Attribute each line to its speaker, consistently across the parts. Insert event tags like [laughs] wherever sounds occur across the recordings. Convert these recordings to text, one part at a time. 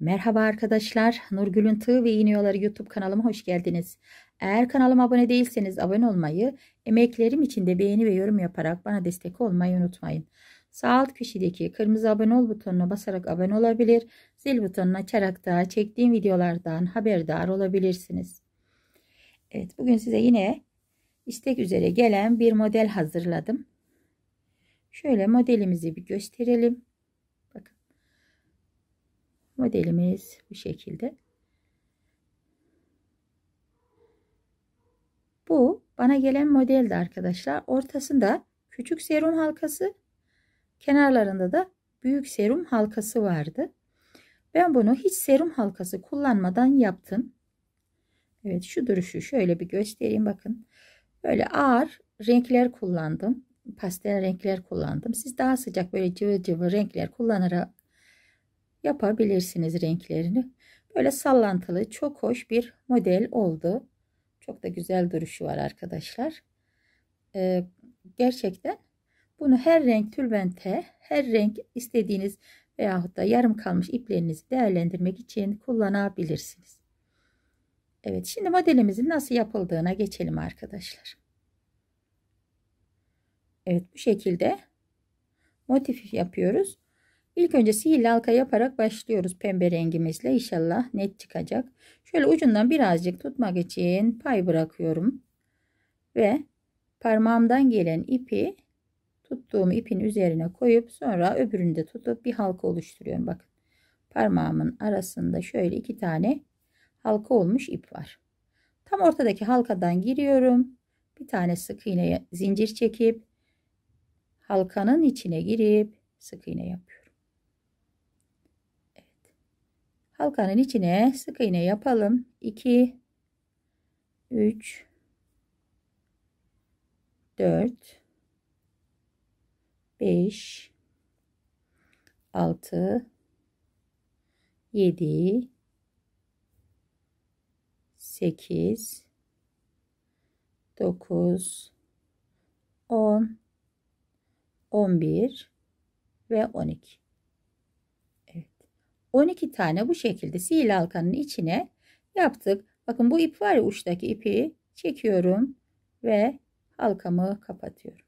Speaker 1: Merhaba arkadaşlar, Nurgül'ün Tığ ve İğniyoları YouTube kanalıma hoş geldiniz. Eğer kanalıma abone değilseniz abone olmayı, emeklerim için de beğeni ve yorum yaparak bana destek olmayı unutmayın. Sağ alt köşedeki kırmızı abone ol butonuna basarak abone olabilir, zil butonunu açarak da çektiğim videolardan haberdar olabilirsiniz. Evet, bugün size yine istek üzere gelen bir model hazırladım. Şöyle modelimizi bir gösterelim modelimiz bu şekilde. Bu bana gelen modeldi arkadaşlar. Ortasında küçük serum halkası, kenarlarında da büyük serum halkası vardı. Ben bunu hiç serum halkası kullanmadan yaptım. Evet şu duruşu şöyle bir göstereyim bakın. Böyle ağır renkler kullandım. Pastel renkler kullandım. Siz daha sıcak böyle cıvıl cıvıl renkler kullanarak yapabilirsiniz renklerini. Böyle sallantılı çok hoş bir model oldu. Çok da güzel duruşu var arkadaşlar. Ee, gerçekten bunu her renk tülbente, her renk istediğiniz veyahut da yarım kalmış iplerinizi değerlendirmek için kullanabilirsiniz. Evet şimdi modelimizin nasıl yapıldığına geçelim arkadaşlar. Evet bu şekilde motif yapıyoruz. İlk önce sihirli halka yaparak başlıyoruz pembe rengimizle. inşallah net çıkacak. Şöyle ucundan birazcık tutmak için pay bırakıyorum. Ve parmağımdan gelen ipi tuttuğum ipin üzerine koyup sonra öbürünü de tutup bir halka oluşturuyorum. Bakın parmağımın arasında şöyle iki tane halka olmuş ip var. Tam ortadaki halkadan giriyorum. Bir tane sık iğne zincir çekip halkanın içine girip sık iğne yapıyorum. halkanın içine sık iğne yapalım 2 3 4 5 6 7 8 9 10 11 ve 12 12 tane bu şekilde sihirli halkanın içine yaptık. Bakın bu ip var ya uçtaki ipi çekiyorum ve halkamı kapatıyorum.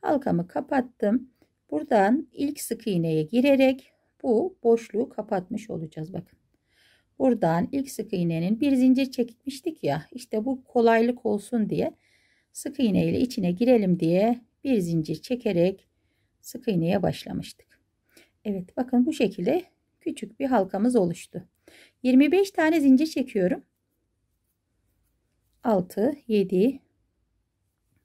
Speaker 1: Halkamı kapattım. Buradan ilk sık iğneye girerek bu boşluğu kapatmış olacağız. Bakın. Buradan ilk sık iğnenin bir zincir çekmiştik ya. İşte bu kolaylık olsun diye sık iğne ile içine girelim diye bir zincir çekerek sık iğneye başlamıştık. Evet bakın bu şekilde küçük bir halkamız oluştu. 25 tane zincir çekiyorum. 6, 7,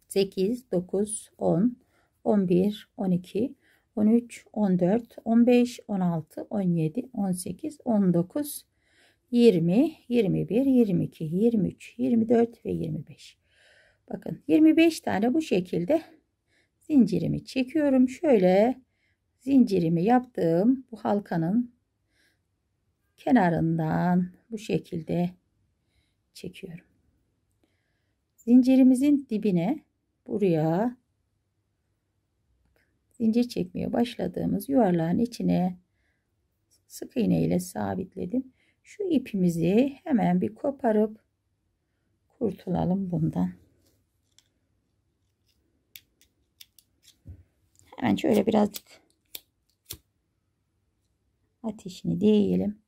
Speaker 1: 8, 9, 10, 11, 12, 13, 14, 15, 16, 17, 18, 19, 20, 21, 22, 23, 24 ve 25. Bakın 25 tane bu şekilde zincirimi çekiyorum. Şöyle zincirimi yaptığım bu halkanın kenarından bu şekilde çekiyorum. Zincirimizin dibine buraya zincir çekmeye başladığımız yuvarlağın içine sık iğne ile sabitledim. Şu ipimizi hemen bir koparıp kurtulalım bundan. Hemen şöyle birazcık ateşini değelim.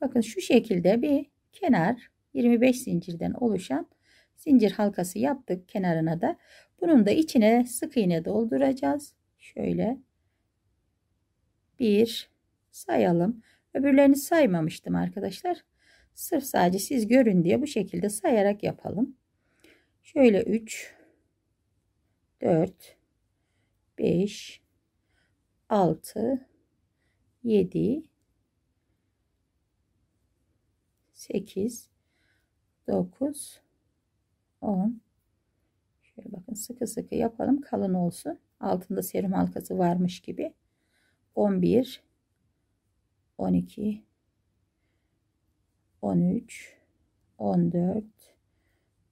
Speaker 1: Bakın şu şekilde bir kenar 25 zincirden oluşan zincir halkası yaptık kenarına da. Bunun da içine sık iğne dolduracağız. Şöyle bir sayalım. Öbürlerini saymamıştım arkadaşlar. Sırf sadece siz görün diye bu şekilde sayarak yapalım. Şöyle 3 4 5 6 7 8 9 10 şöyle bakın sıkı sıkı yapalım kalın olsun altında serum halkası varmış gibi 11 12 13 14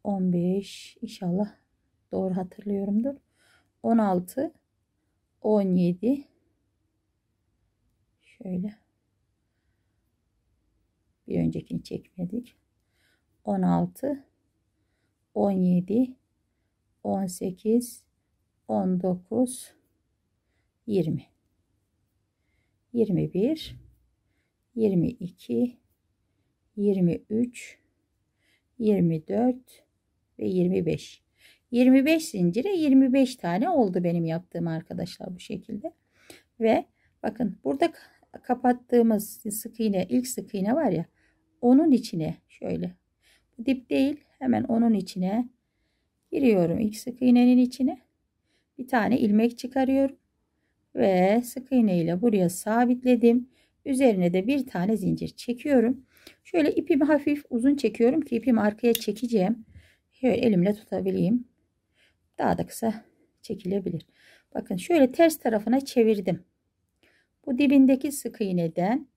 Speaker 1: 15 inşallah doğru hatırlıyorumdur 16 17 şöyle bir öncekini çekmedik. 16 17 18 19 20 21 22 23 24 ve 25 25 zincire 25 tane oldu benim yaptığım arkadaşlar bu şekilde ve bakın burada kapattığımız sık iğne ilk sık iğne var ya onun içine şöyle dip değil hemen onun içine giriyorum ilk sık iğnenin içine bir tane ilmek çıkarıyorum ve sık iğne ile buraya sabitledim üzerine de bir tane zincir çekiyorum şöyle ipimi hafif uzun çekiyorum ki ipimi arkaya çekeceğim şöyle elimle tutabileyim daha da kısa çekilebilir bakın şöyle ters tarafına çevirdim bu dibindeki sık iğneden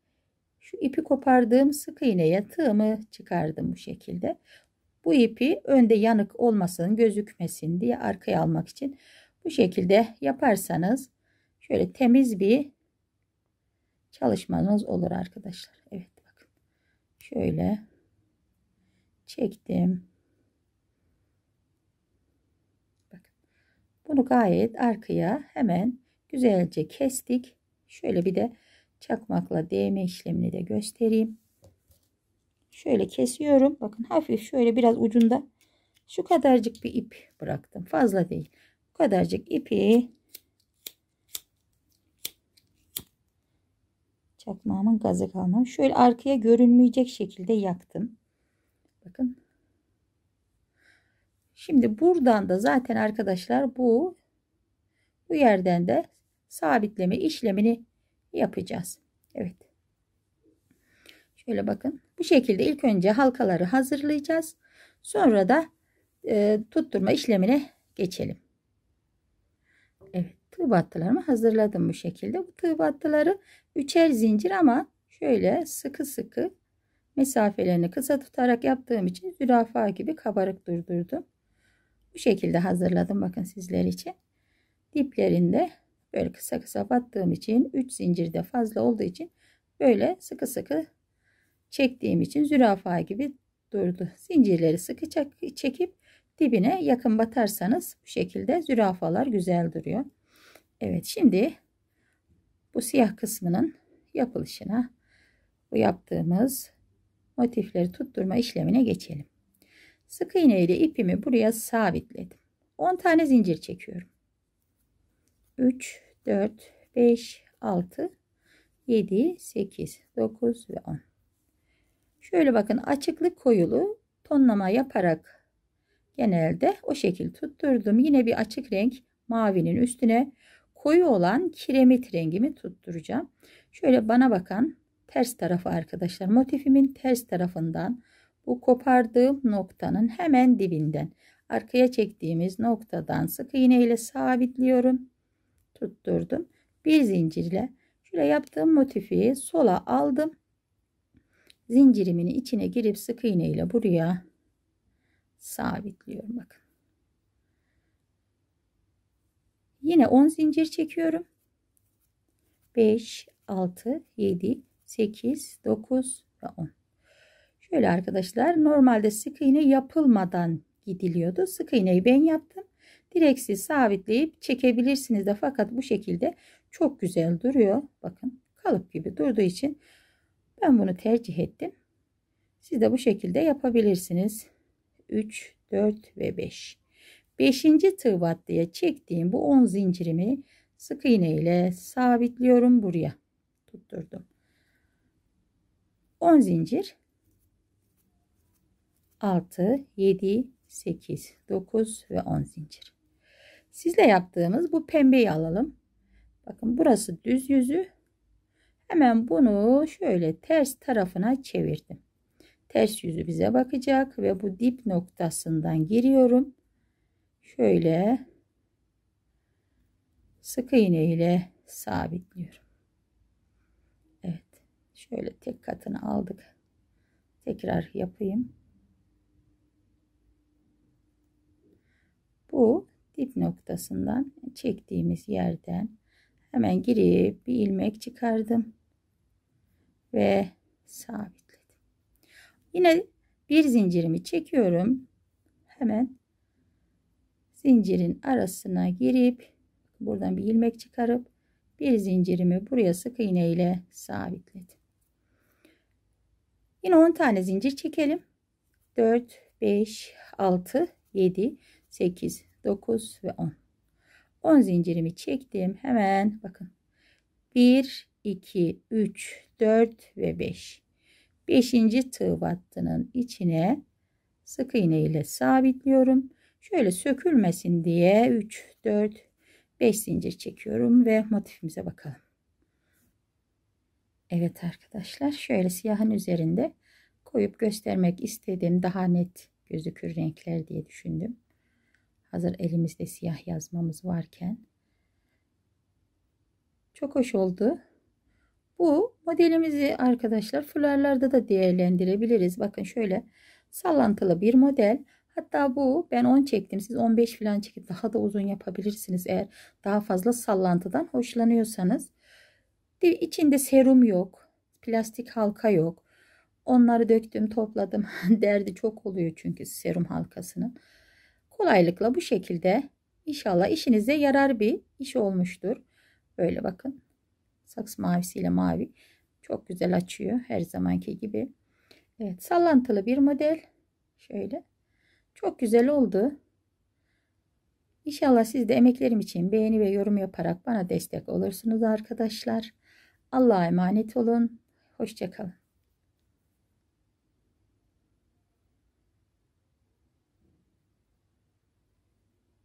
Speaker 1: şu ipi kopardığım sık iğneye tığımı çıkardım bu şekilde. Bu ipi önde yanık olmasın gözükmesin diye arkaya almak için bu şekilde yaparsanız şöyle temiz bir çalışmanız olur arkadaşlar. Evet bakın şöyle çektim. Bakın bunu gayet arkaya hemen güzelce kestik. Şöyle bir de çakmakla değme işlemini de göstereyim. Şöyle kesiyorum. Bakın hafif şöyle biraz ucunda şu kadarcık bir ip bıraktım. Fazla değil. Bu kadarcık ipi çakmağımın gazı kalmam. Şöyle arkaya görünmeyecek şekilde yaktım. Bakın. Şimdi buradan da zaten arkadaşlar bu bu yerden de sabitleme işlemini yapacağız. Evet. Şöyle bakın. Bu şekilde ilk önce halkaları hazırlayacağız. Sonra da e, tutturma işlemine geçelim. Evet. Tığ battılarımı hazırladım bu şekilde. Bu tığ battıları üçer zincir ama şöyle sıkı sıkı mesafelerini kısa tutarak yaptığım için zürafa gibi kabarık durdurdum. Bu şekilde hazırladım bakın sizler için. Diplerinde Böyle kısa kısa battığım için 3 zincirde fazla olduğu için böyle sıkı sıkı çektiğim için zürafa gibi durdu. Zincirleri sıkı çekip dibine yakın batarsanız bu şekilde zürafalar güzel duruyor. Evet şimdi bu siyah kısmının yapılışına bu yaptığımız motifleri tutturma işlemine geçelim. Sık iğne ile ipimi buraya sabitledim. 10 tane zincir çekiyorum. 3 4, 5, 6, 7, 8, 9 ve 10. Şöyle bakın açıklık koyulu tonlama yaparak genelde o şekil tutturdum. Yine bir açık renk mavinin üstüne koyu olan kiremit rengimi tutturacağım. Şöyle bana bakan ters tarafı arkadaşlar motifimin ters tarafından bu kopardığım noktanın hemen dibinden arkaya çektiğimiz noktadan sık iğne ile sabitliyorum tutturdum. Bir zincirle şöyle yaptığım motifi sola aldım. Zincirimin içine girip sık iğne ile buraya sabitliyorum. Bakın. Yine 10 zincir çekiyorum. 5, 6, 7, 8, 9 ve 10. Şöyle arkadaşlar normalde sık iğne yapılmadan gidiliyordu. Sık iğneyi ben yaptım. Direksiz sabitleyip çekebilirsiniz de fakat bu şekilde çok güzel duruyor. Bakın kalıp gibi durduğu için ben bunu tercih ettim. Siz de bu şekilde yapabilirsiniz. 3, 4 ve 5. 5. tığ battıya çektiğim bu 10 zincirimi sık iğne ile sabitliyorum buraya. Tutturdum. 10 zincir 6, 7, 8, 9 ve 10 zincir. Sizle yaptığımız bu pembeyi alalım. Bakın burası düz yüzü. Hemen bunu şöyle ters tarafına çevirdim. Ters yüzü bize bakacak ve bu dip noktasından giriyorum. Şöyle sık iğne ile sabitliyorum. Evet. Şöyle tek katını aldık. Tekrar yapayım. Bu dip noktasından çektiğimiz yerden hemen girip bir ilmek çıkardım ve sabitledim. Yine bir zincirimi çekiyorum. Hemen zincirin arasına girip buradan bir ilmek çıkarıp bir zincirimi buraya sık iğne ile sabitledim. Yine 10 tane zincir çekelim. 4, 5, 6, 7, 8, 9 ve 10. 10 zincirimi çektim. Hemen bakın. 1, 2, 3, 4 ve 5. 5. tığ battının içine sık iğne ile sabitliyorum. Şöyle sökülmesin diye 3, 4, 5 zincir çekiyorum ve motifimize bakalım. Evet arkadaşlar şöyle siyahın üzerinde koyup göstermek istedim. Daha net gözükür renkler diye düşündüm. Hazır elimizde siyah yazmamız varken. Çok hoş oldu. Bu modelimizi arkadaşlar fularlarda da değerlendirebiliriz. Bakın şöyle sallantılı bir model. Hatta bu ben 10 çektim. Siz 15 falan çekip daha da uzun yapabilirsiniz. Eğer daha fazla sallantıdan hoşlanıyorsanız. İçinde serum yok. Plastik halka yok. Onları döktüm topladım. [laughs] Derdi çok oluyor çünkü serum halkasının. Kolaylıkla bu şekilde inşallah işinize yarar bir iş olmuştur. Böyle bakın. saksı mavisiyle mavi. Çok güzel açıyor her zamanki gibi. Evet sallantılı bir model. Şöyle. Çok güzel oldu. İnşallah siz de emeklerim için beğeni ve yorum yaparak bana destek olursunuz arkadaşlar. Allah'a emanet olun. Hoşçakalın.